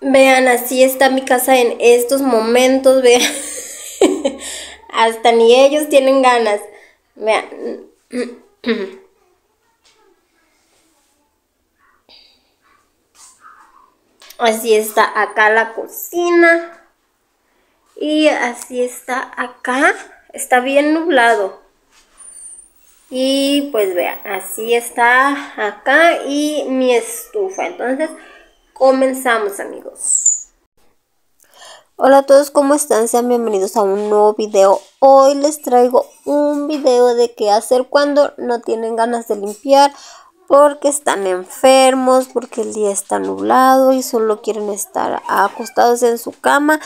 Vean, así está mi casa en estos momentos, vean. Hasta ni ellos tienen ganas. Vean. Así está acá la cocina. Y así está acá. Está bien nublado. Y pues vean, así está acá y mi estufa. Entonces, Comenzamos amigos. Hola a todos, ¿cómo están? Sean bienvenidos a un nuevo video. Hoy les traigo un video de qué hacer cuando no tienen ganas de limpiar porque están enfermos, porque el día está nublado y solo quieren estar acostados en su cama.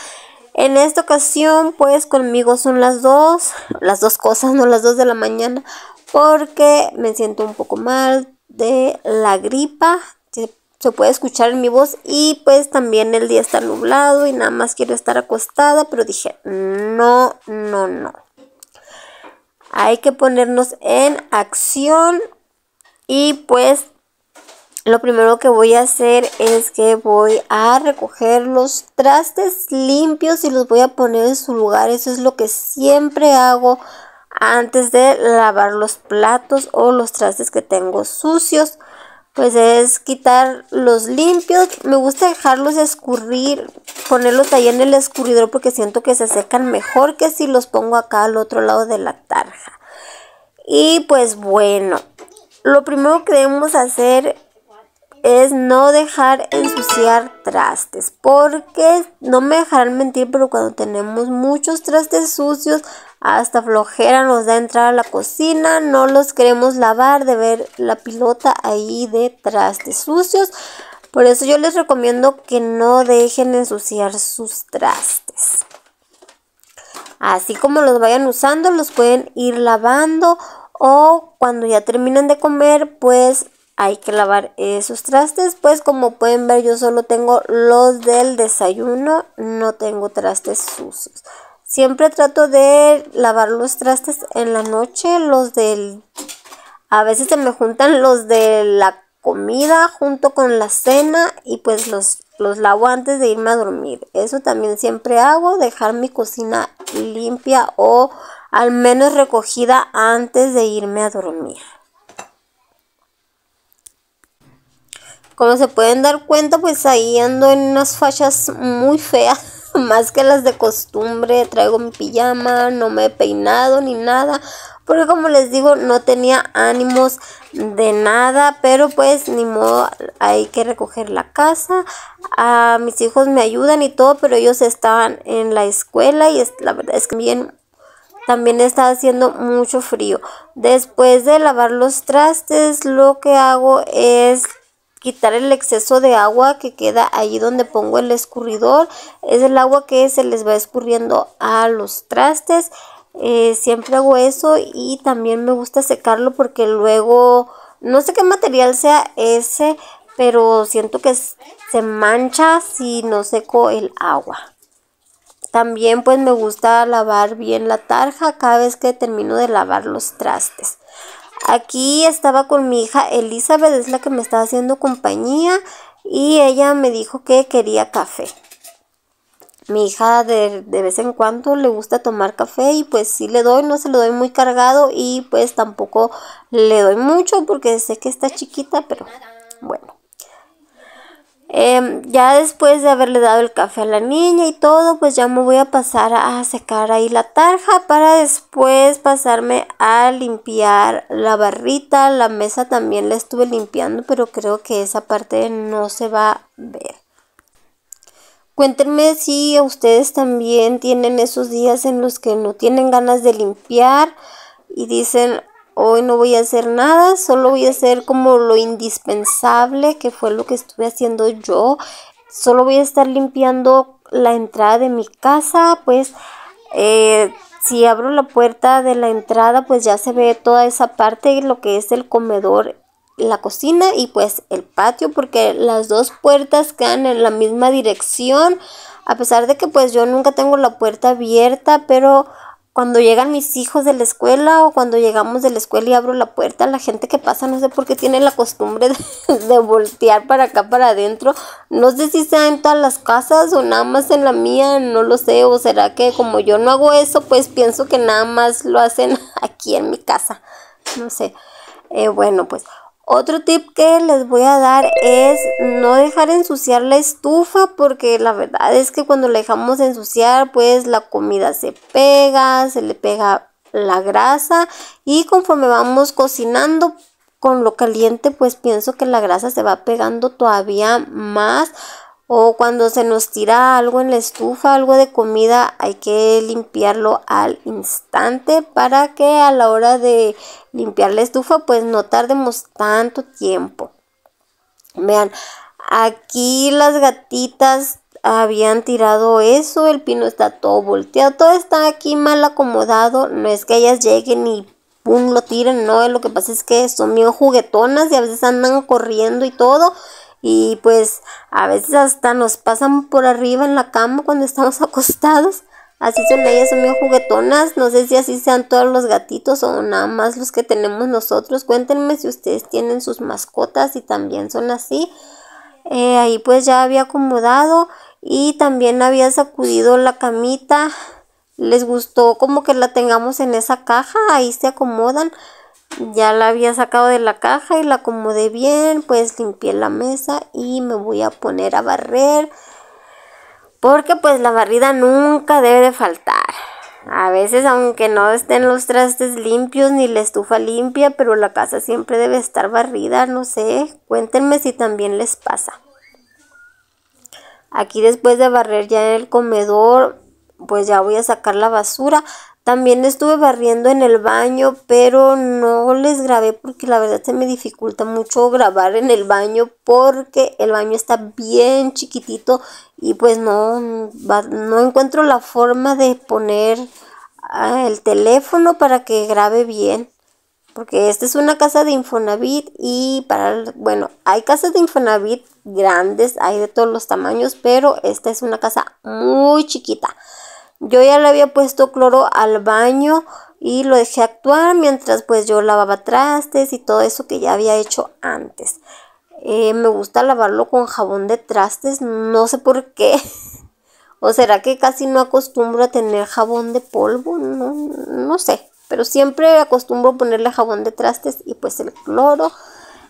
En esta ocasión, pues conmigo son las dos, las dos cosas, no las dos de la mañana, porque me siento un poco mal de la gripa se puede escuchar en mi voz y pues también el día está nublado y nada más quiero estar acostada, pero dije, no, no, no. Hay que ponernos en acción y pues lo primero que voy a hacer es que voy a recoger los trastes limpios y los voy a poner en su lugar. Eso es lo que siempre hago antes de lavar los platos o los trastes que tengo sucios pues es quitar los limpios. Me gusta dejarlos escurrir, ponerlos ahí en el escurridor porque siento que se secan mejor que si los pongo acá al otro lado de la tarja. Y pues bueno, lo primero que debemos hacer es no dejar ensuciar trastes, porque no me dejarán mentir, pero cuando tenemos muchos trastes sucios, hasta flojera nos da entrar a la cocina, no los queremos lavar de ver la pilota ahí de trastes sucios. Por eso yo les recomiendo que no dejen ensuciar sus trastes. Así como los vayan usando, los pueden ir lavando o cuando ya terminen de comer, pues hay que lavar esos trastes. Pues como pueden ver yo solo tengo los del desayuno, no tengo trastes sucios. Siempre trato de lavar los trastes en la noche, los del... A veces se me juntan los de la comida junto con la cena y pues los, los lavo antes de irme a dormir. Eso también siempre hago, dejar mi cocina limpia o al menos recogida antes de irme a dormir. Como se pueden dar cuenta, pues ahí ando en unas fachas muy feas, más que las de costumbre. Traigo mi pijama, no me he peinado ni nada, porque como les digo, no tenía ánimos de nada, pero pues ni modo, hay que recoger la casa. A mis hijos me ayudan y todo, pero ellos estaban en la escuela y la verdad es que también está haciendo mucho frío. Después de lavar los trastes, lo que hago es quitar el exceso de agua que queda allí donde pongo el escurridor. Es el agua que se les va escurriendo a los trastes. Eh, siempre hago eso y también me gusta secarlo porque luego no sé qué material sea ese, pero siento que se mancha si no seco el agua. También pues me gusta lavar bien la tarja cada vez que termino de lavar los trastes. Aquí estaba con mi hija Elizabeth, es la que me estaba haciendo compañía y ella me dijo que quería café. Mi hija de, de, vez en cuando le gusta tomar café y pues sí le doy, no se lo doy muy cargado y pues tampoco le doy mucho porque sé que está chiquita, pero bueno. Em, ya después de haberle dado el café a la niña y todo, pues ya me voy a pasar a secar ahí la tarja para después pasarme a limpiar la barrita. La mesa también la estuve limpiando, pero creo que esa parte no se va a ver. Cuéntenme si ustedes también tienen esos días en los que no tienen ganas de limpiar y dicen, Hoy no voy a hacer nada, solo voy a hacer como lo indispensable, que fue lo que estuve haciendo yo. Solo voy a estar limpiando la entrada de mi casa, pues eh, si abro la puerta de la entrada, pues ya se ve toda esa parte, lo que es el comedor, la cocina y pues el patio, porque las dos puertas quedan en la misma dirección. A pesar de que pues yo nunca tengo la puerta abierta, pero cuando llegan mis hijos de la escuela o cuando llegamos de la escuela y abro la puerta, la gente que pasa no sé por qué tiene la costumbre de, voltear para acá, para adentro. No sé si sea en todas las casas o nada más en la mía, no lo sé. O será que como yo no hago eso, pues pienso que nada más lo hacen aquí en mi casa. No sé. Eh, bueno, pues otro tip que les voy a dar es no dejar ensuciar la estufa porque la verdad es que cuando la dejamos ensuciar pues la comida se pega, se le pega la grasa y conforme vamos cocinando con lo caliente pues pienso que la grasa se va pegando todavía más o cuando se nos tira algo en la estufa, algo de comida, hay que limpiarlo al instante para que a la hora de limpiar la estufa pues no tardemos tanto tiempo. Vean, aquí las gatitas habían tirado eso, el pino está todo volteado, todo está aquí mal acomodado, no es que ellas lleguen y pum lo tiren, no, lo que pasa es que son bien juguetonas y a veces andan corriendo y todo y pues a veces hasta nos pasan por arriba en la cama cuando estamos acostados. Así son ellas, son juguetonas. No sé si así sean todos los gatitos o nada más los que tenemos nosotros. Cuéntenme si ustedes tienen sus mascotas y también son así. Eh, ahí pues ya había acomodado y también había sacudido la camita. Les gustó como que la tengamos en esa caja, ahí se acomodan. Ya la había sacado de la caja y la acomodé bien, pues limpié la mesa y me voy a poner a barrer. Porque pues la barrida nunca debe de faltar. A veces aunque no estén los trastes limpios ni la estufa limpia, pero la casa siempre debe estar barrida, no sé. Cuéntenme si también les pasa. Aquí después de barrer ya en el comedor, pues ya voy a sacar la basura. También estuve barriendo en el baño, pero no les grabé porque la verdad se me dificulta mucho grabar en el baño porque el baño está bien chiquitito y pues no, no encuentro la forma de poner ah, el teléfono para que grabe bien. Porque esta es una casa de Infonavit y para, bueno, hay casas de Infonavit grandes, hay de todos los tamaños, pero esta es una casa muy chiquita. Yo ya le había puesto cloro al baño y lo dejé actuar mientras pues yo lavaba trastes y todo eso que ya había hecho antes. Eh, me gusta lavarlo con jabón de trastes, no sé por qué. ¿O será que casi no acostumbro a tener jabón de polvo? No, no sé. Pero siempre acostumbro ponerle jabón de trastes y pues el cloro.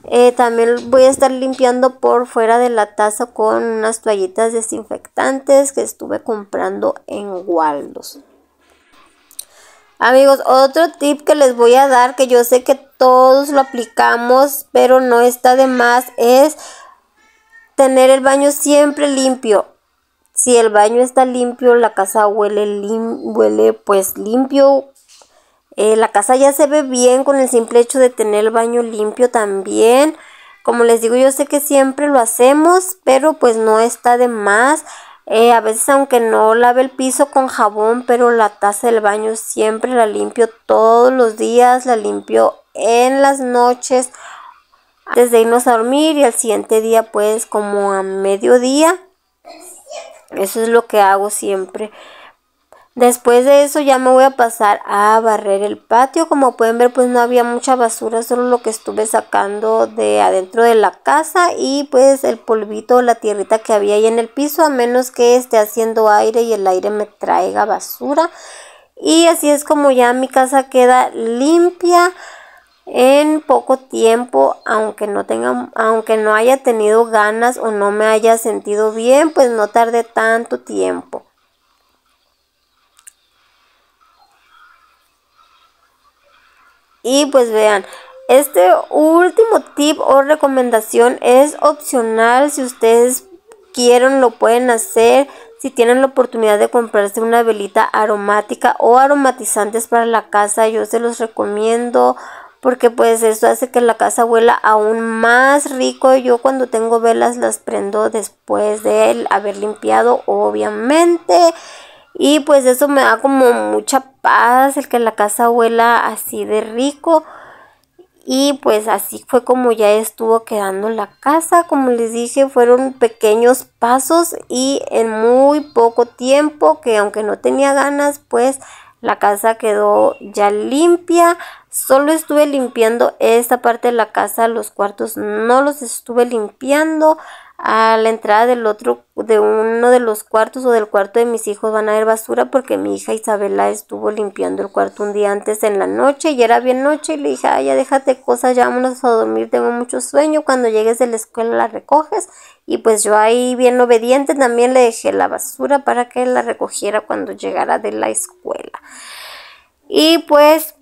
Eh, también voy a estar limpiando por fuera de la taza con unas toallitas desinfectantes que estuve comprando en Waldos. Amigos, otro tip que les voy a dar que yo sé que todos lo aplicamos, pero no está de más, es tener el baño siempre limpio. Si el baño está limpio, la casa huele, lim huele pues limpio, eh, la casa ya se ve bien con el simple hecho de tener el baño limpio también. Como les digo, yo sé que siempre lo hacemos, pero pues no está de más. Eh, a veces aunque no lave el piso con jabón, pero la taza del baño siempre la limpio todos los días, la limpio en las noches, desde irnos a dormir y al siguiente día pues como a mediodía. Eso es lo que hago siempre. Después de eso ya me voy a pasar a barrer el patio. Como pueden ver pues no había mucha basura, solo lo que estuve sacando de adentro de la casa y pues el polvito o la tierrita que había ahí en el piso, a menos que esté haciendo aire y el aire me traiga basura. Y así es como ya mi casa queda limpia en poco tiempo, aunque no tenga, aunque no haya tenido ganas o no me haya sentido bien, pues no tarde tanto tiempo. Y pues vean, este último tip o recomendación es opcional. Si ustedes quieren lo pueden hacer. Si tienen la oportunidad de comprarse una velita aromática o aromatizantes para la casa, yo se los recomiendo porque pues eso hace que la casa huela aún más rico. Yo cuando tengo velas las prendo después de haber limpiado, obviamente. Y pues eso me da como mucha paz, el que la casa huela así de rico. Y pues así fue como ya estuvo quedando la casa. Como les dije, fueron pequeños pasos y en muy poco tiempo, que aunque no tenía ganas, pues la casa quedó ya limpia. Solo estuve limpiando esta parte de la casa, los cuartos no los estuve limpiando a la entrada del otro, de uno de los cuartos o del cuarto de mis hijos van a haber basura porque mi hija Isabela estuvo limpiando el cuarto un día antes en la noche y era bien noche y le dije, ay, ya déjate cosas, ya vámonos a dormir, tengo mucho sueño, cuando llegues de la escuela la recoges y pues yo ahí bien obediente también le dejé la basura para que la recogiera cuando llegara de la escuela. Y pues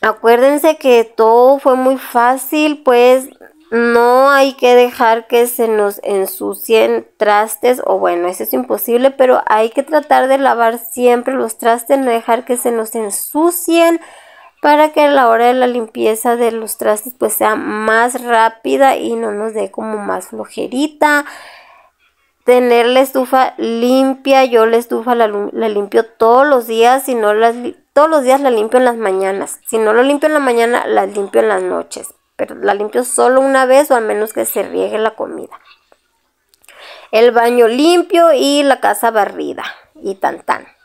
Acuérdense que todo fue muy fácil, pues no hay que dejar que se nos ensucien trastes, o bueno, eso es imposible, pero hay que tratar de lavar siempre los trastes, no dejar que se nos ensucien para que a la hora de la limpieza de los trastes pues sea más rápida y no nos dé como más flojerita. Tener la estufa limpia, yo la estufa la, la limpio todos los días, si no las, todos los días la limpio en las mañanas. Si no lo limpio en la mañana, la limpio en las noches pero la limpio solo una vez o al menos que se riegue la comida. El baño limpio y la casa barrida y tan tan.